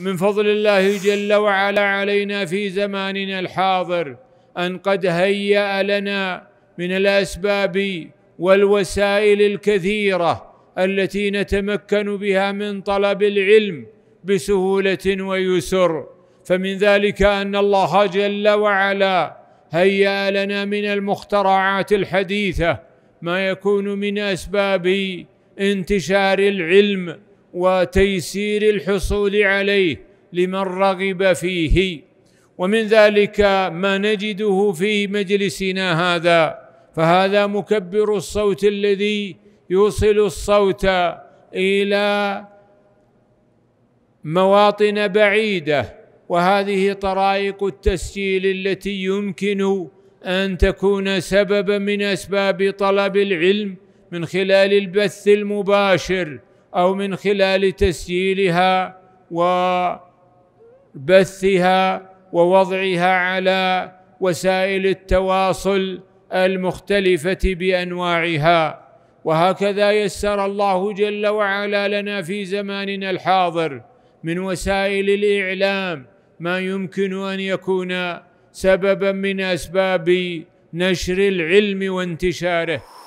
من فضل الله جل وعلا علينا في زماننا الحاضر ان قد هيا لنا من الاسباب والوسائل الكثيره التي نتمكن بها من طلب العلم بسهوله ويسر فمن ذلك ان الله جل وعلا هيا لنا من المخترعات الحديثه ما يكون من اسباب انتشار العلم وتيسير الحصول عليه لمن رغب فيه ومن ذلك ما نجده في مجلسنا هذا فهذا مكبر الصوت الذي يوصل الصوت الى مواطن بعيده وهذه طرائق التسجيل التي يمكن ان تكون سببا من اسباب طلب العلم من خلال البث المباشر او من خلال تسجيلها وبثها ووضعها على وسائل التواصل المختلفه بانواعها وهكذا يسر الله جل وعلا لنا في زماننا الحاضر من وسائل الاعلام ما يمكن ان يكون سببا من اسباب نشر العلم وانتشاره